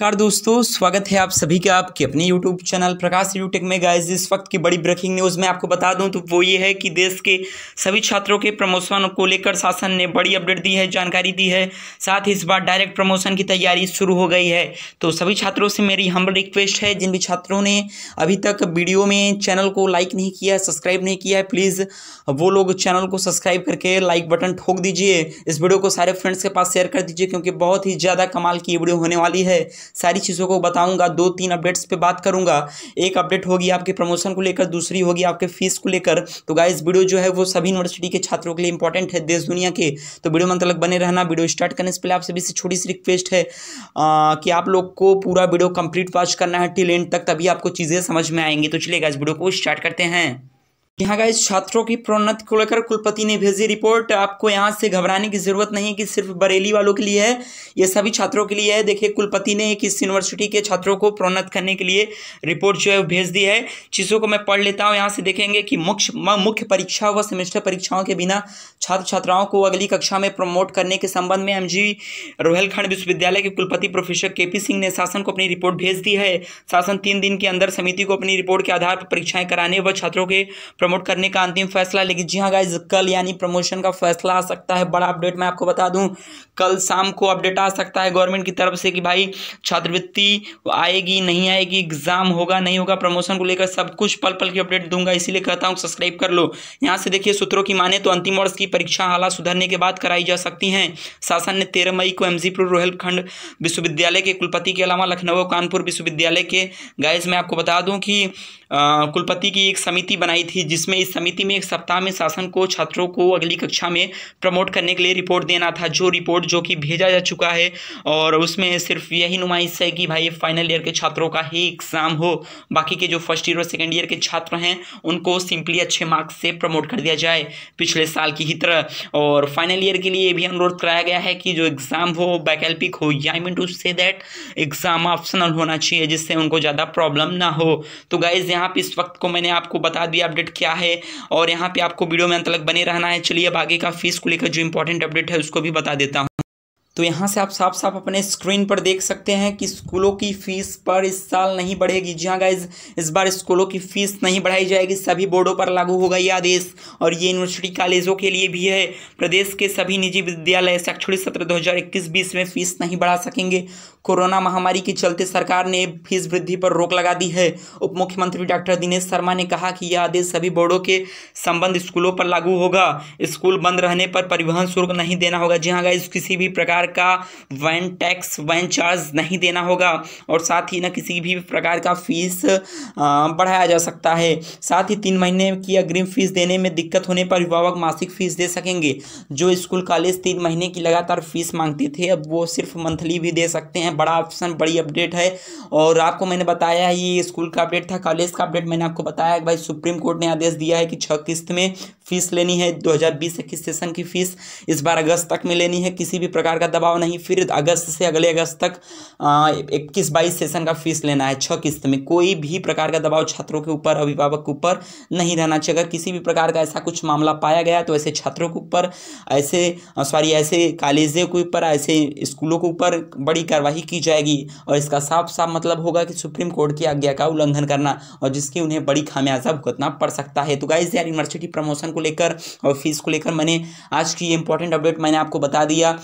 नमस्कार दोस्तों स्वागत है आप सभी का आपके अपने यूट्यूब चैनल प्रकाश यूटेक में गाइज इस वक्त की बड़ी ब्रेकिंग न्यूज़ मैं आपको बता दूं तो वो ये है कि देश के सभी छात्रों के प्रमोशन को लेकर शासन ने बड़ी अपडेट दी है जानकारी दी है साथ ही इस बार डायरेक्ट प्रमोशन की तैयारी शुरू हो गई है तो सभी छात्रों से मेरी हम रिक्वेस्ट है जिन भी छात्रों ने अभी तक वीडियो में चैनल को लाइक नहीं किया है सब्सक्राइब नहीं किया है प्लीज़ वो लोग चैनल को सब्सक्राइब करके लाइक बटन ठोक दीजिए इस वीडियो को सारे फ्रेंड्स के पास शेयर कर दीजिए क्योंकि बहुत ही ज़्यादा कमाल की वीडियो होने वाली है सारी चीज़ों को बताऊंगा दो तीन अपडेट्स पर बात करूंगा एक अपडेट होगी आपके प्रमोशन को लेकर दूसरी होगी आपके फीस को लेकर तो गाइज वीडियो जो है वो सभी यूनिवर्सिटी के छात्रों के लिए इंपॉर्टेंट है देश दुनिया के तो वीडियो मंत्र बने रहना वीडियो स्टार्ट करने से पहले आप सभी से छोटी सी रिक्वेस्ट है कि आप लोग को पूरा वीडियो कंप्लीट वॉच करना है टिल एंड तक तभी आपको चीज़ें समझ में आएंगी तो चलिए इस वीडियो को स्टार्ट करते हैं यहाँ का इस छात्रों की प्रोन्नति को लेकर कुलपति ने भेजी रिपोर्ट आपको यहाँ से घबराने की ज़रूरत नहीं कि सिर्फ बरेली वालों के लिए है ये सभी छात्रों के लिए है देखिए कुलपति ने इस यूनिवर्सिटी के छात्रों को प्रोन्नत करने के लिए रिपोर्ट जो है भेज दी है चीज़ों को मैं पढ़ लेता हूँ यहाँ से देखेंगे कि मुख्य मुख्य परीक्षा व सेमेस्टर परीक्षाओं के बिना छात्र छात्राओं को अगली कक्षा में प्रमोट करने के संबंध में एम जी रोहेलखंड विश्वविद्यालय के कुलपति प्रोफेसर के पी सिंह ने शासन को अपनी रिपोर्ट भेज दी है शासन तीन दिन के अंदर समिति को अपनी रिपोर्ट के आधार पर परीक्षाएं कराने व छात्रों के प्रमोट करने का अंतिम फैसला लेकिन जी हाँ गाइज कल यानी प्रमोशन का फैसला आ सकता है बड़ा अपडेट मैं आपको बता दूं कल शाम को अपडेट आ सकता है गवर्नमेंट की तरफ से कि भाई छात्रवृत्ति आएगी नहीं आएगी एग्जाम होगा नहीं होगा प्रमोशन को लेकर सब कुछ पल पल की अपडेट दूंगा इसीलिए कहता हूँ सब्सक्राइब कर लो यहाँ से देखिए सूत्रों की माने तो अंतिम वर्ष की परीक्षा हालात सुधरने के बाद कराई जा सकती हैं शासन ने तेरह मई को एमजीपुर रोहलखंड विश्वविद्यालय के कुलपति के अलावा लखनऊ कानपुर विश्वविद्यालय के गाइज मैं आपको बता दूँ कि कुलपति की एक समिति बनाई थी जिस जिसमें इस समिति में एक सप्ताह में शासन को छात्रों को अगली कक्षा में प्रमोट करने के लिए रिपोर्ट देना था जो रिपोर्ट जो कि भेजा जा चुका है और उसमें सिर्फ यही नुमाइश है कि भाई फाइनल ईयर के छात्रों का ही एग्ज़ाम हो बाकी के जो फर्स्ट ईयर और सेकेंड ईयर के छात्र हैं उनको सिंपली अच्छे मार्क्स से प्रमोट कर दिया जाए पिछले साल की ही तरह और फाइनल ईयर के लिए भी अनुरोध कराया गया है कि जो एग्ज़ाम हो वैकल्पिक हो या I mean to say that exam optional होना चाहिए जिससे उनको ज़्यादा प्रॉब्लम ना हो तो गाइज़ यहाँ पर इस वक्त को मैंने आपको बता दिया अपडेट किया क्या है और यहाँ पे आपको वीडियो में अंत तक बने रहना है चलिए अब आगे का फीस को लेकर जो इंपॉर्टेंट अपडेट है उसको भी बता देता हूँ तो यहाँ से आप साफ साफ अपने स्क्रीन पर देख सकते हैं कि स्कूलों की फ़ीस पर इस साल नहीं बढ़ेगी जी हाँ गाइज इस बार स्कूलों की फ़ीस नहीं बढ़ाई जाएगी सभी बोर्डों पर लागू होगा ये आदेश और ये यूनिवर्सिटी कॉलेजों के लिए भी है प्रदेश के सभी निजी विद्यालय शैक्षणिक सत्र दो हज़ार में फ़ीस नहीं बढ़ा सकेंगे कोरोना महामारी के चलते सरकार ने फीस वृद्धि पर रोक लगा दी है उप मुख्यमंत्री डॉक्टर दिनेश शर्मा ने कहा कि यह आदेश सभी बोर्डों के संबंध स्कूलों पर लागू होगा स्कूल बंद रहने पर परिवहन शुल्क नहीं देना होगा जी हाँ गाइज किसी भी प्रकार का वैन टैक्स वैन चार्ज नहीं देना होगा और साथ ही ना किसी भी प्रकार का फीस बढ़ाया जा सकता है साथ ही तीन महीने की अग्रिम फीस देने में दिक्कत होने पर अभिभावक मासिक फीस दे सकेंगे जो स्कूल कॉलेज तीन महीने की लगातार फीस मांगते थे अब वो सिर्फ मंथली भी दे सकते हैं बड़ा ऑप्शन बड़ी अपडेट है और आपको मैंने बताया है ये स्कूल का अपडेट था कॉलेज का अपडेट मैंने आपको बताया भाई सुप्रीम कोर्ट ने आदेश दिया है कि छः किस्त में फीस लेनी है दो हज़ार सेशन की फीस इस बार अगस्त तक में लेनी है किसी भी प्रकार का दबाव नहीं फिर अगस्त से अगले अगस्त तक इक्कीस बाईस सेशन का फीस लेना है छः किस्त में कोई भी प्रकार का दबाव छात्रों के ऊपर अभिभावक के ऊपर नहीं रहना चाहिए अगर किसी भी प्रकार का ऐसा कुछ मामला पाया गया तो ऐसे छात्रों के ऊपर ऐसे सॉरी ऐसे कॉलेजों के ऊपर ऐसे स्कूलों के ऊपर बड़ी कार्रवाई की जाएगी और इसका साफ साफ मतलब होगा कि सुप्रीम कोर्ट की आज्ञा का उल्लंघन करना और जिसकी उन्हें बड़ी खामियाजा भुगतना पड़ सकता है तो गाइज यार यूनिवर्सिटी प्रमोशन को लेकर और फीस को लेकर मैंने आज की ये इंपॉर्टेंट अपडेट मैंने आपको बता दिया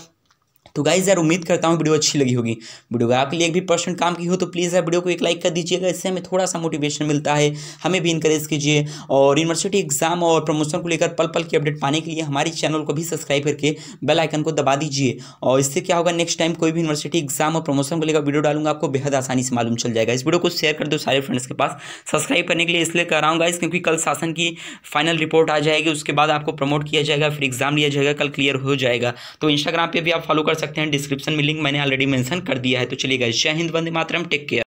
तो गाइज यार उम्मीद करता हूँ वीडियो अच्छी लगी होगी वीडियो अगर आपके लिए एक भी पर्सन काम की हो तो प्लीज़ यार वीडियो को एक लाइक कर दीजिएगा इससे हमें थोड़ा सा मोटिवेशन मिलता है हमें भी इंकरेज कीजिए और यूनिवर्सिटी एग्जाम और प्रमोशन को लेकर पल पल की अपडेट पाने के लिए हमारे चैनल को भी सब्सक्राइब करके बेल आइकन को दबा दीजिए और इससे क्या होगा नेक्स्ट टाइम कोई भी यूनिवर्सिटी एग्जाम और प्रमोशन को लेकर वीडियो डालूंगा आपको बेहद आसानी से मालूम चल जाएगा इस वीडियो को शेयर कर दो सारे फ्रेंड्स के पास सब्सक्राइब करने के लिए इसलिए कर रहा हूँ क्योंकि कल शासन की फाइनल रिपोर्ट आ जाएगी उसके बाद आपको प्रमोट किया जाएगा फिर एग्जाम लिया जाएगा कल क्लियर हो जाएगा तो इंस्टाग्राम पर भी आप फॉलो कर सकते हैं डिस्क्रिप्शन में लिंक मैंने ऑलरेडी मेंशन कर दिया है तो गए जय हिंद वंदे मातरम टेक केयर